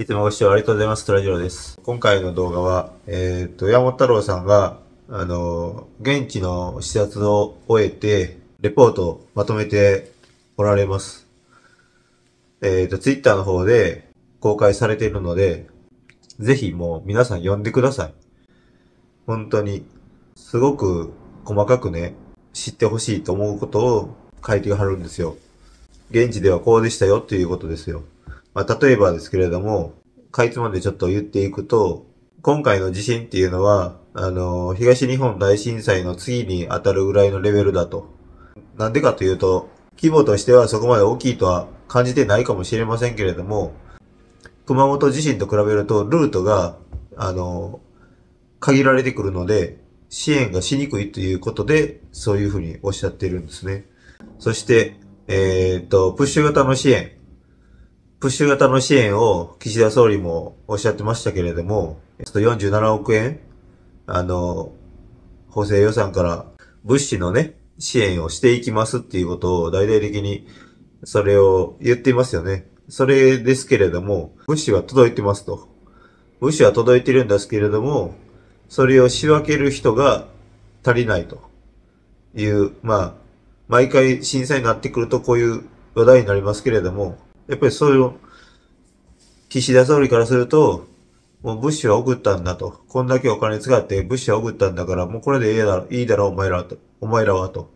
いつもご視聴ありがとうございます。トラジオです。今回の動画は、えー、っ、と、山本太郎さんが、あの、現地の視察を終えて、レポートをまとめておられます。えー、っ、と、ツイッターの方で公開されているので、ぜひもう皆さん呼んでください。本当に、すごく細かくね、知ってほしいと思うことを書いてはるんですよ。現地ではこうでしたよっていうことですよ。まあ、例えばですけれども、かいつまんでちょっと言っていくと、今回の地震っていうのは、あの、東日本大震災の次に当たるぐらいのレベルだと。なんでかというと、規模としてはそこまで大きいとは感じてないかもしれませんけれども、熊本地震と比べるとルートが、あの、限られてくるので、支援がしにくいということで、そういうふうにおっしゃっているんですね。そして、えー、っと、プッシュ型の支援。プッシュ型の支援を岸田総理もおっしゃってましたけれども、ちょっと47億円、あの、補正予算から物資のね、支援をしていきますっていうことを大々的にそれを言っていますよね。それですけれども、物資は届いてますと。物資は届いてるんですけれども、それを仕分ける人が足りないという、まあ、毎回震災になってくるとこういう話題になりますけれども、やっぱりそれを、岸田総理からすると、もう物資は送ったんだと。こんだけお金使って物資は送ったんだから、もうこれでいいだろ、いいだろ、お前らと、お前らはと。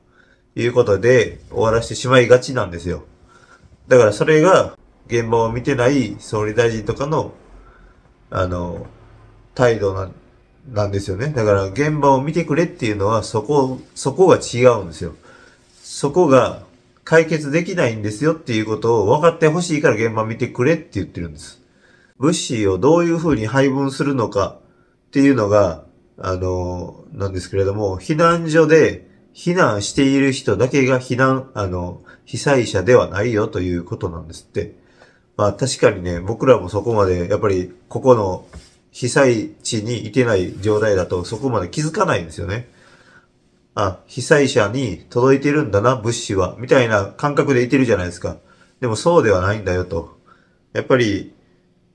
いうことで終わらしてしまいがちなんですよ。だからそれが現場を見てない総理大臣とかの、あの、態度な、なんですよね。だから現場を見てくれっていうのはそこ、そこが違うんですよ。そこが解決できないんですよっていうことを分かってほしいから現場見てくれって言ってるんです。物資をどういうふうに配分するのかっていうのが、あの、なんですけれども、避難所で避難している人だけが避難、あの、被災者ではないよということなんですって。まあ確かにね、僕らもそこまで、やっぱりここの被災地にいてない状態だとそこまで気づかないんですよね。あ、被災者に届いてるんだな、物資は、みたいな感覚でいてるじゃないですか。でもそうではないんだよと。やっぱり、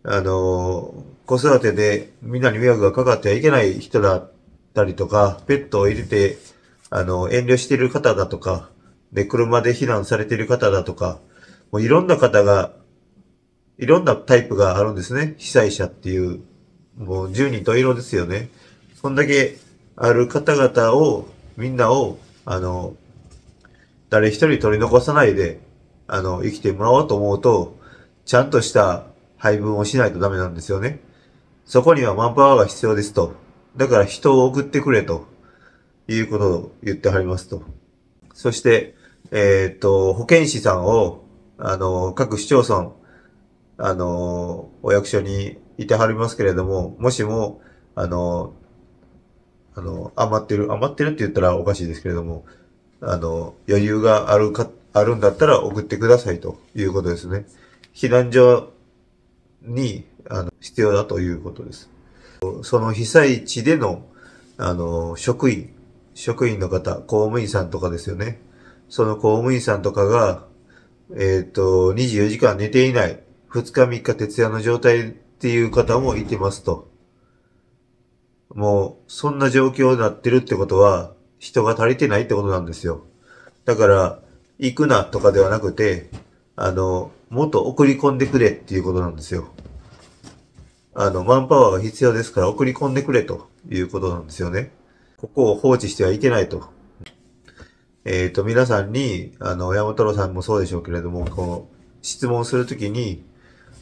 あの子育てでみんなに迷惑がかかってはいけない人だったりとか、ペットを入れて、あの遠慮してる方だとか、で、車で避難されてる方だとか、もういろんな方が、いろんなタイプがあるんですね。被災者っていう、もう十人十色ですよね。そんだけある方々をみんなを、あの、誰一人取り残さないで、あの、生きてもらおうと思うと、ちゃんとした配分をしないとダメなんですよね。そこにはマンパワーが必要ですと。だから人を送ってくれと、いうことを言ってはりますと。そして、えー、っと、保健師さんを、あの、各市町村、あの、お役所にいてはりますけれども、もしも、あの、あの、余ってる、余ってるって言ったらおかしいですけれども、あの、余裕があるか、あるんだったら送ってくださいということですね。避難所に、あの、必要だということです。その被災地での、あの、職員、職員の方、公務員さんとかですよね。その公務員さんとかが、えっ、ー、と、24時間寝ていない、2日3日徹夜の状態っていう方もいてますと。もう、そんな状況になってるってことは、人が足りてないってことなんですよ。だから、行くなとかではなくて、あの、もっと送り込んでくれっていうことなんですよ。あの、マンパワーが必要ですから送り込んでくれということなんですよね。ここを放置してはいけないと。えっ、ー、と、皆さんに、あの、山太郎さんもそうでしょうけれども、こう、質問するときに、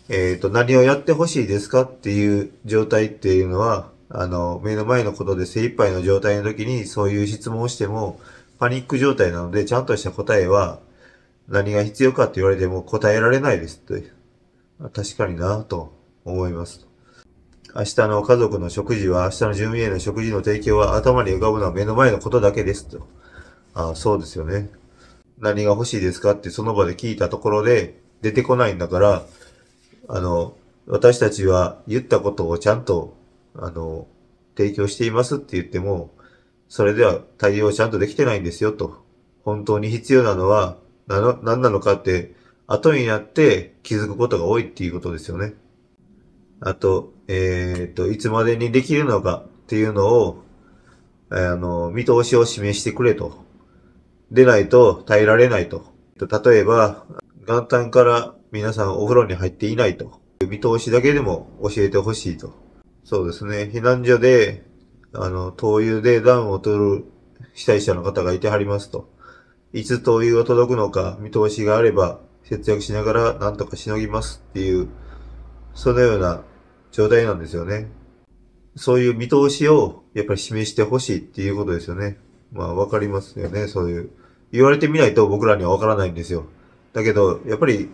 えっ、ー、と、何をやってほしいですかっていう状態っていうのは、あの、目の前のことで精一杯の状態の時にそういう質問をしても、パニック状態なので、ちゃんとした答えは、何が必要かって言われても答えられないですって。確かになと思います。明日の家族の食事は、明日の住民への食事の提供は頭に浮かぶのは目の前のことだけですと。ああ、そうですよね。何が欲しいですかってその場で聞いたところで出てこないんだから、あの、私たちは言ったことをちゃんとあの、提供していますって言っても、それでは対応ちゃんとできてないんですよと。本当に必要なのは、な何なのかって、後になって気づくことが多いっていうことですよね。あと、えー、っと、いつまでにできるのかっていうのを、あの、見通しを示してくれと。でないと耐えられないと。例えば、元旦から皆さんお風呂に入っていないと。見通しだけでも教えてほしいと。そうですね。避難所で、あの、灯油で暖を取る被災者の方がいてはりますと。いつ灯油が届くのか見通しがあれば節約しながらなんとかしのぎますっていう、そのような状態なんですよね。そういう見通しをやっぱり示してほしいっていうことですよね。まあわかりますよね、そういう。言われてみないと僕らにはわからないんですよ。だけど、やっぱり、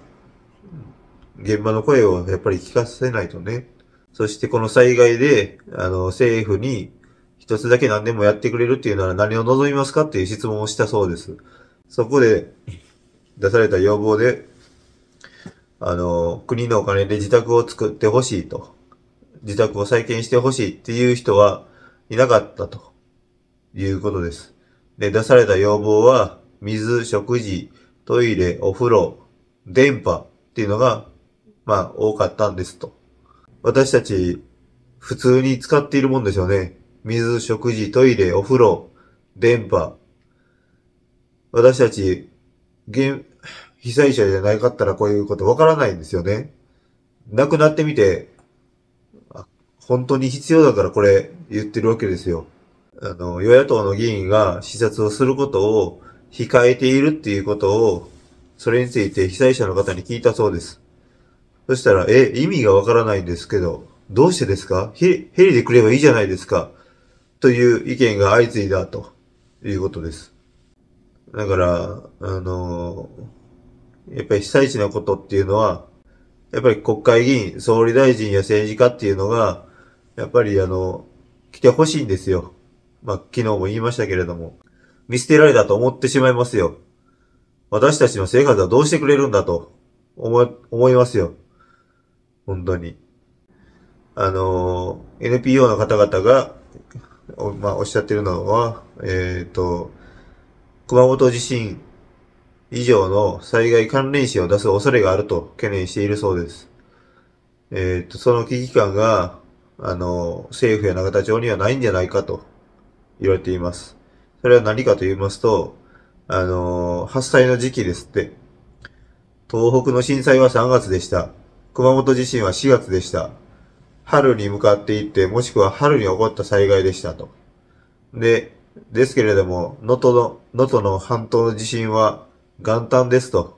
現場の声をやっぱり聞かせないとね、そしてこの災害で、あの、政府に一つだけ何でもやってくれるっていうなら何を望みますかっていう質問をしたそうです。そこで出された要望で、あの、国のお金で自宅を作ってほしいと。自宅を再建してほしいっていう人はいなかったということです。で、出された要望は、水、食事、トイレ、お風呂、電波っていうのが、まあ、多かったんですと。私たち普通に使っているもんですよね。水、食事、トイレ、お風呂、電波。私たち、現、被災者じゃないかったらこういうことわからないんですよね。亡くなってみて、本当に必要だからこれ言ってるわけですよ。あの、与野党の議員が視察をすることを控えているっていうことを、それについて被災者の方に聞いたそうです。そしたら、え、意味がわからないんですけど、どうしてですかヘリで来ればいいじゃないですか。という意見が相次いだということです。だから、あのー、やっぱり被災地のことっていうのは、やっぱり国会議員、総理大臣や政治家っていうのが、やっぱりあの、来てほしいんですよ。まあ、昨日も言いましたけれども。見捨てられたと思ってしまいますよ。私たちの生活はどうしてくれるんだと思、思いますよ。本当に。あの、NPO の方々が、お,、まあ、おっしゃってるのは、えっ、ー、と、熊本地震以上の災害関連死を出す恐れがあると懸念しているそうです。えっ、ー、と、その危機感が、あの、政府や永田町にはないんじゃないかと言われています。それは何かと言いますと、あの、発災の時期ですって。東北の震災は3月でした。熊本地震は4月でした。春に向かっていって、もしくは春に起こった災害でしたと。で、ですけれども、能登の、能登の半島の地震は元旦ですと。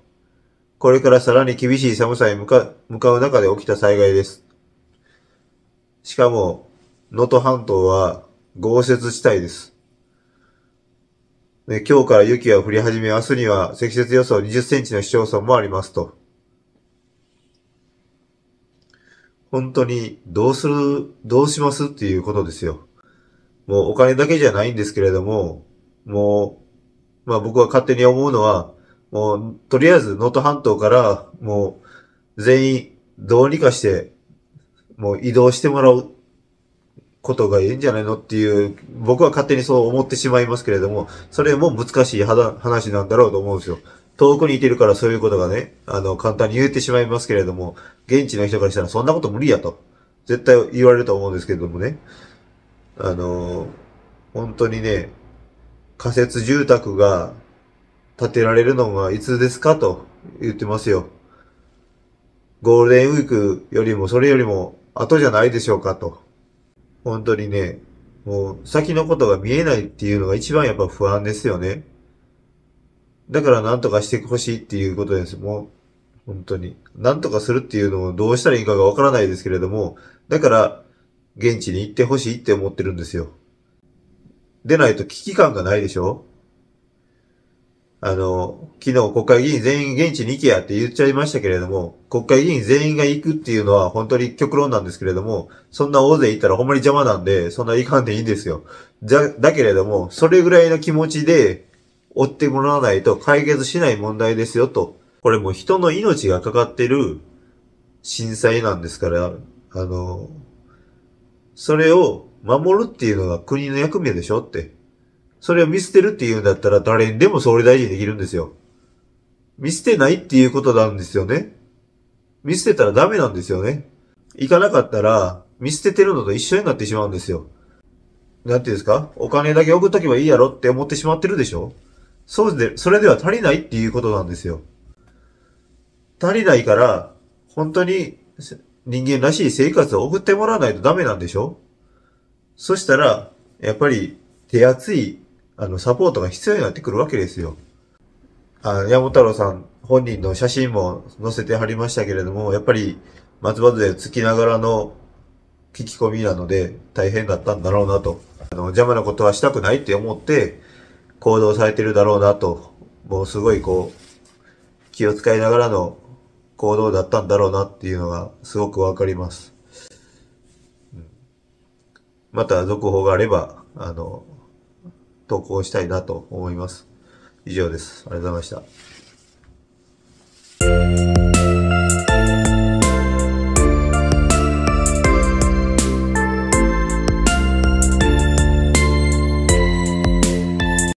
これからさらに厳しい寒さに向か向かう中で起きた災害です。しかも、能登半島は豪雪地帯です。で今日から雪が降り始め、明日には積雪予想20センチの市町村もありますと。本当にどうする、どうしますっていうことですよ。もうお金だけじゃないんですけれども、もう、まあ僕は勝手に思うのは、もう、とりあえず能登半島からもう全員どうにかして、もう移動してもらうことがいいんじゃないのっていう、僕は勝手にそう思ってしまいますけれども、それも難しい話なんだろうと思うんですよ。遠くにいてるからそういうことがね、あの、簡単に言ってしまいますけれども、現地の人からしたらそんなこと無理やと、絶対言われると思うんですけれどもね、あの、本当にね、仮設住宅が建てられるのはいつですかと言ってますよ。ゴールデンウィークよりもそれよりも後じゃないでしょうかと。本当にね、もう先のことが見えないっていうのが一番やっぱ不安ですよね。だから何とかしてほしいっていうことです。もう、本当に。何とかするっていうのをどうしたらいいかがわからないですけれども、だから、現地に行ってほしいって思ってるんですよ。でないと危機感がないでしょあの、昨日国会議員全員現地に行けやって言っちゃいましたけれども、国会議員全員が行くっていうのは本当に極論なんですけれども、そんな大勢行ったらほんまに邪魔なんで、そんな行かんでいいんですよ。じゃ、だけれども、それぐらいの気持ちで、追ってもらわないと解決しない問題ですよと。これも人の命がかかってる震災なんですから、あの、それを守るっていうのが国の役目でしょって。それを見捨てるっていうんだったら誰にでも総理大臣できるんですよ。見捨てないっていうことなんですよね。見捨てたらダメなんですよね。行かなかったら、見捨ててるのと一緒になってしまうんですよ。なんていうんですかお金だけ送っとけばいいやろって思ってしまってるでしょそうで、それでは足りないっていうことなんですよ。足りないから、本当に人間らしい生活を送ってもらわないとダメなんでしょそしたら、やっぱり手厚い、あの、サポートが必要になってくるわけですよ。あ山太郎さん本人の写真も載せてはりましたけれども、やっぱり松葉杖つきながらの聞き込みなので大変だったんだろうなと。あの、邪魔なことはしたくないって思って、行動されてるだろうなと、もうすごいこう、気を使いながらの行動だったんだろうなっていうのがすごくわかります。また続報があれば、あの、投稿したいなと思います。以上です。ありがとうございました。